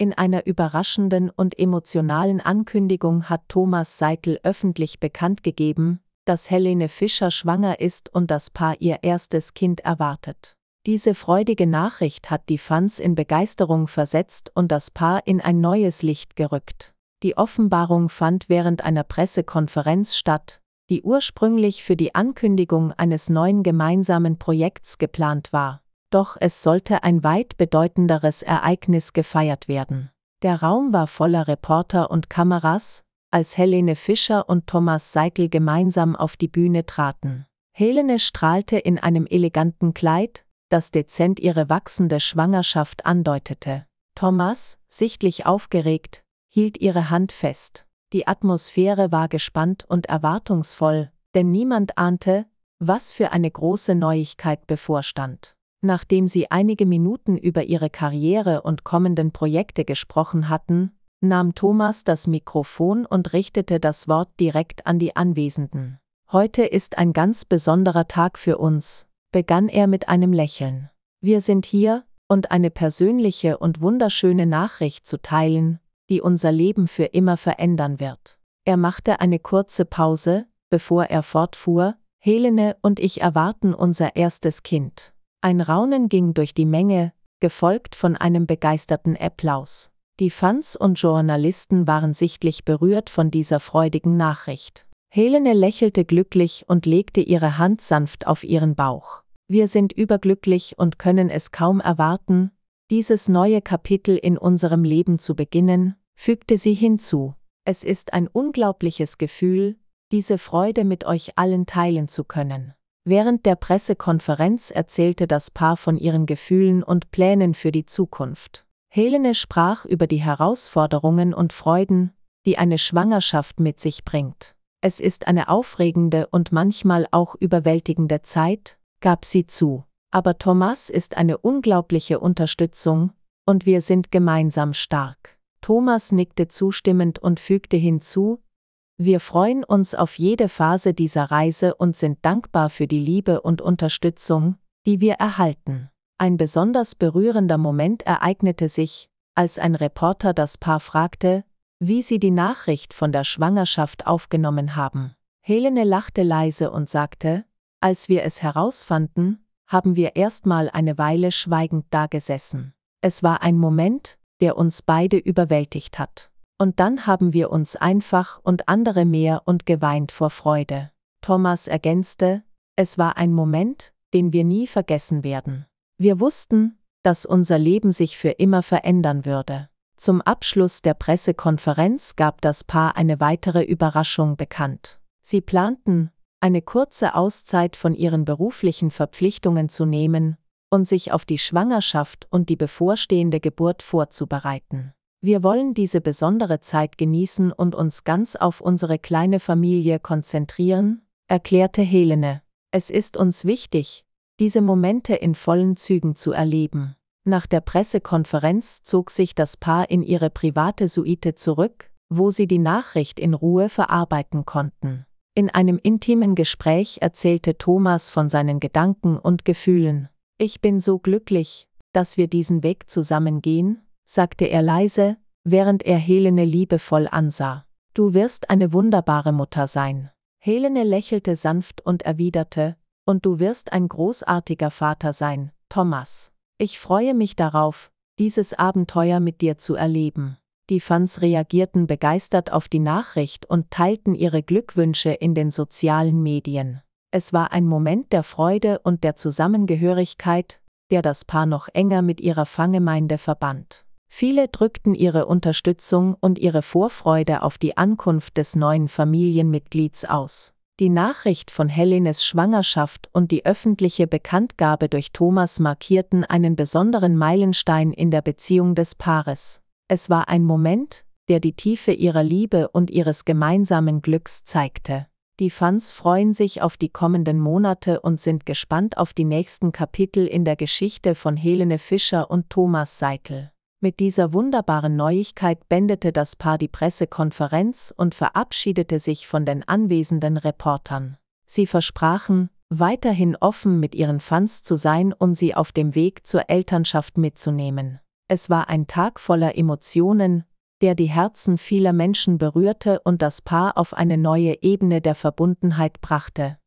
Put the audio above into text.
In einer überraschenden und emotionalen Ankündigung hat Thomas Seitel öffentlich bekannt gegeben, dass Helene Fischer schwanger ist und das Paar ihr erstes Kind erwartet. Diese freudige Nachricht hat die Fans in Begeisterung versetzt und das Paar in ein neues Licht gerückt. Die Offenbarung fand während einer Pressekonferenz statt, die ursprünglich für die Ankündigung eines neuen gemeinsamen Projekts geplant war doch es sollte ein weit bedeutenderes Ereignis gefeiert werden. Der Raum war voller Reporter und Kameras, als Helene Fischer und Thomas Seitel gemeinsam auf die Bühne traten. Helene strahlte in einem eleganten Kleid, das dezent ihre wachsende Schwangerschaft andeutete. Thomas, sichtlich aufgeregt, hielt ihre Hand fest. Die Atmosphäre war gespannt und erwartungsvoll, denn niemand ahnte, was für eine große Neuigkeit bevorstand nachdem sie einige Minuten über ihre Karriere und kommenden Projekte gesprochen hatten, nahm Thomas das Mikrofon und richtete das Wort direkt an die Anwesenden. Heute ist ein ganz besonderer Tag für uns, begann er mit einem Lächeln. Wir sind hier, und eine persönliche und wunderschöne Nachricht zu teilen, die unser Leben für immer verändern wird. Er machte eine kurze Pause, bevor er fortfuhr, Helene und ich erwarten unser erstes Kind. Ein Raunen ging durch die Menge, gefolgt von einem begeisterten Applaus. Die Fans und Journalisten waren sichtlich berührt von dieser freudigen Nachricht. Helene lächelte glücklich und legte ihre Hand sanft auf ihren Bauch. Wir sind überglücklich und können es kaum erwarten, dieses neue Kapitel in unserem Leben zu beginnen, fügte sie hinzu. Es ist ein unglaubliches Gefühl, diese Freude mit euch allen teilen zu können. Während der Pressekonferenz erzählte das Paar von ihren Gefühlen und Plänen für die Zukunft. Helene sprach über die Herausforderungen und Freuden, die eine Schwangerschaft mit sich bringt. Es ist eine aufregende und manchmal auch überwältigende Zeit, gab sie zu. Aber Thomas ist eine unglaubliche Unterstützung, und wir sind gemeinsam stark. Thomas nickte zustimmend und fügte hinzu, wir freuen uns auf jede Phase dieser Reise und sind dankbar für die Liebe und Unterstützung, die wir erhalten. Ein besonders berührender Moment ereignete sich, als ein Reporter das Paar fragte, wie sie die Nachricht von der Schwangerschaft aufgenommen haben. Helene lachte leise und sagte, als wir es herausfanden, haben wir erstmal eine Weile schweigend dagesessen. Es war ein Moment, der uns beide überwältigt hat und dann haben wir uns einfach und andere mehr und geweint vor Freude. Thomas ergänzte, es war ein Moment, den wir nie vergessen werden. Wir wussten, dass unser Leben sich für immer verändern würde. Zum Abschluss der Pressekonferenz gab das Paar eine weitere Überraschung bekannt. Sie planten, eine kurze Auszeit von ihren beruflichen Verpflichtungen zu nehmen und sich auf die Schwangerschaft und die bevorstehende Geburt vorzubereiten. Wir wollen diese besondere Zeit genießen und uns ganz auf unsere kleine Familie konzentrieren, erklärte Helene. Es ist uns wichtig, diese Momente in vollen Zügen zu erleben. Nach der Pressekonferenz zog sich das Paar in ihre private Suite zurück, wo sie die Nachricht in Ruhe verarbeiten konnten. In einem intimen Gespräch erzählte Thomas von seinen Gedanken und Gefühlen. Ich bin so glücklich, dass wir diesen Weg zusammen gehen, sagte er leise, während er Helene liebevoll ansah. Du wirst eine wunderbare Mutter sein. Helene lächelte sanft und erwiderte, und du wirst ein großartiger Vater sein, Thomas. Ich freue mich darauf, dieses Abenteuer mit dir zu erleben. Die Fans reagierten begeistert auf die Nachricht und teilten ihre Glückwünsche in den sozialen Medien. Es war ein Moment der Freude und der Zusammengehörigkeit, der das Paar noch enger mit ihrer Fangemeinde verband. Viele drückten ihre Unterstützung und ihre Vorfreude auf die Ankunft des neuen Familienmitglieds aus. Die Nachricht von Helenes Schwangerschaft und die öffentliche Bekanntgabe durch Thomas markierten einen besonderen Meilenstein in der Beziehung des Paares. Es war ein Moment, der die Tiefe ihrer Liebe und ihres gemeinsamen Glücks zeigte. Die Fans freuen sich auf die kommenden Monate und sind gespannt auf die nächsten Kapitel in der Geschichte von Helene Fischer und Thomas Seitel. Mit dieser wunderbaren Neuigkeit bändete das Paar die Pressekonferenz und verabschiedete sich von den anwesenden Reportern. Sie versprachen, weiterhin offen mit ihren Fans zu sein und sie auf dem Weg zur Elternschaft mitzunehmen. Es war ein Tag voller Emotionen, der die Herzen vieler Menschen berührte und das Paar auf eine neue Ebene der Verbundenheit brachte.